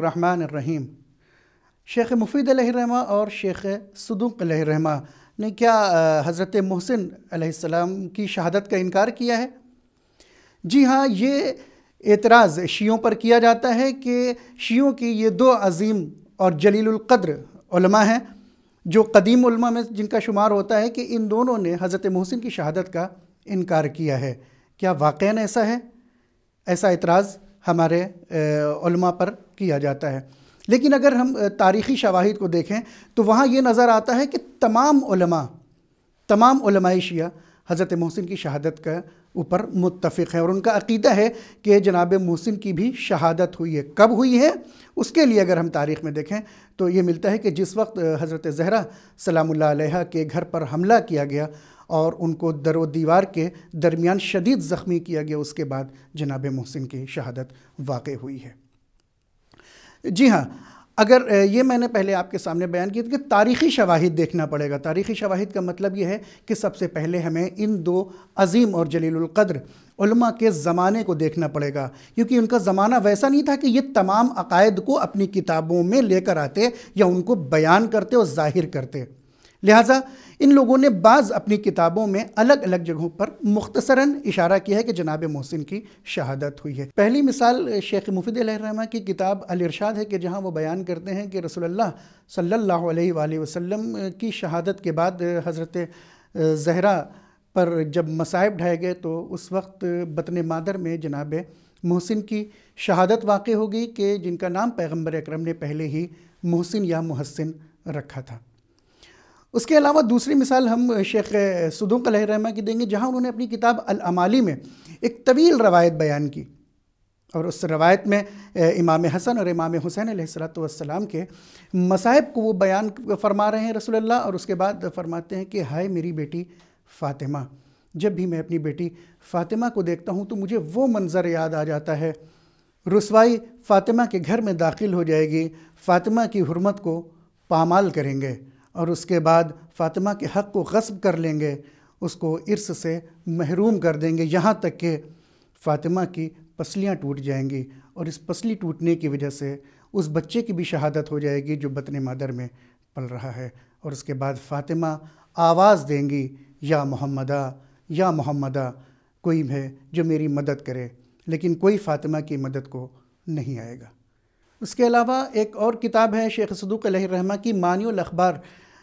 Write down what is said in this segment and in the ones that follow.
रहीम शेख मुफीद रहमा और शेख सदूक रहमा ने क्या हज़रत महसिन सलाम की शहादत का इनकार किया है जी हाँ ये एतराज़ शियों पर किया जाता है कि शियों की ये दो अजीम और जलीलकद्र हैं जो कदीम उलमा में जिनका शुमार होता है कि इन दोनों ने हज़रत मोहसिन की शहादत का इनकार किया है क्या वाक़ ऐसा है ऐसा एतराज़ हमारे पर किया जाता है लेकिन अगर हम तारीख़ी शवाहिद को देखें तो वहाँ ये नज़र आता है कि तमाम तमाम शिया हज़रत मोहसिन की शहादत के ऊपर मुतफ़ है और उनका अकीदा है कि जनाब मोहसिन की भी शहादत हुई है कब हुई है उसके लिए अगर हम तारीख़ में देखें तो ये मिलता है कि जिस वक्त हज़रत जहरा सलाम के घर पर हमला किया गया और उनको दर दीवार के दरमियान शदीद ज़ख्मी किया गया उसके बाद जनाब मोहसिन की शहादत वाक़ हुई है जी हाँ अगर ये मैंने पहले आपके सामने बयान किया कि तारीख़ी शवाहिद देखना पड़ेगा तारीख़ी शवाहिद का मतलब ये है कि सबसे पहले हमें इन दो अजीम और जलीलकद्र उलमा के ज़माने को देखना पड़ेगा क्योंकि उनका ज़माना वैसा नहीं था कि ये तमाम अकायद को अपनी किताबों में लेकर आते या उनको बयान करते और ज़ाहिर करते लिहाजा इन लोगों ने बाज़ अपनी किताबों में अलग अलग जगहों पर मुख्तसरा इशारा किया है कि जनाब मोहसिन की शहादत हुई है पहली मिसाल शेख मुफीद रहमा की किताब अलरशाद है कि जहाँ वो बयान करते हैं कि रसोल्ला सल्ला वसम की शहादत के बाद हज़रत जहरा पर जब मसाइब ढाए गए तो उस वक्त बतन मादर में जनाब मोहसिन की शहादत वाक़ हो गई कि जिनका नाम पैगम्बर अक्रम ने पहले ही मोहसिन या मुहसिन रखा था उसके अलावा दूसरी मिसाल हम शेख सदुक रहमा की देंगे जहाँ उन्होंने अपनी किताब अलमाली में एक तवील रवायत बयान की और उस रवायत में इमाम हसन और इमाम हुसैन सलाम के मसाहब को वो बयान फरमा रहे हैं रसोल्ला और उसके बाद फरमाते हैं कि हाय मेरी बेटी फ़ातिमा जब भी मैं अपनी बेटी फ़ातिमा को देखता हूँ तो मुझे वो मंज़र याद आ जाता है रसवाई फ़ातिमा के घर में दाखिल हो जाएगी फ़ातिमा की हरमत को पामाल करेंगे और उसके बाद फ़ातिमा के हक़ को गस्ब कर लेंगे उसको इर्स से महरूम कर देंगे यहाँ तक कि फ़ातिमा की पसलियाँ टूट जाएंगी और इस पसली टूटने की वजह से उस बच्चे की भी शहादत हो जाएगी जो बतन मदर में पल रहा है और उसके बाद फ़ातिमा आवाज़ देंगी या मोहम्मदा या मोहम्मदा कोई है जो मेरी मदद करे लेकिन कोई फ़ातिमा की मदद को नहीं आएगा उसके अलावा एक और किताब है शेख सदूक रहमा की मानियल अखबार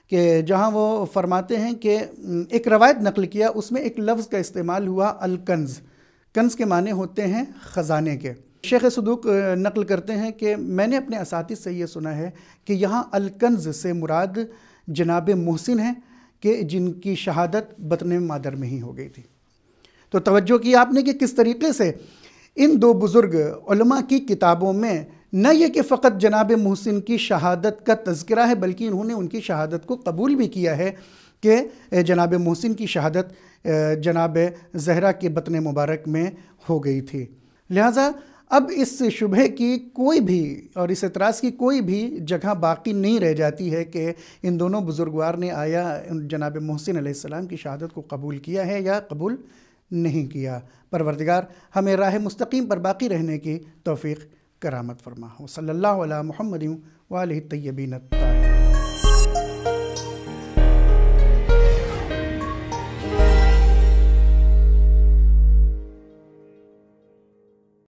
कि जहाँ वो फरमाते हैं कि एक रवायत नकल किया उसमें एक लफ्ज़ का इस्तेमाल हुआ अलकंज कंज के माने होते हैं ख़जाने के शेख सदूक नकल करते हैं कि मैंने अपने इसाती से ये सुना है कि यहाँ अलकंज से मुराद जनाब मोहसिन हैं कि जिनकी शहादत बतन मादर में ही हो गई थी तो तवज्जो की आपने कि किस तरीके से इन दो बुज़ुर्ग की किताबों में न यह कि फ़कत जनाब मोहसिन की शहादत का तस्करा है बल्कि इन्होंने उनकी शहादत को कबूल भी किया है कि जनाब मोहसिन की शहादत जनाब जहरा के बतन मुबारक में हो गई थी लिहाजा अब इस शुबह की कोई भी और इस एतराज़ की कोई भी जगह बाकी नहीं रह जाती है कि इन दोनों बुज़ुर्गवार ने आया जनाब मोहसिन आसमाम की शहादत को कबूल किया है या कबूल नहीं किया परवरदिगार हमें राह मुस्तकीम पर बाकी रहने की तोफ़ी کرامت فرما وصلی اللہ علی محمد و آلہ الطیبین الطاہرین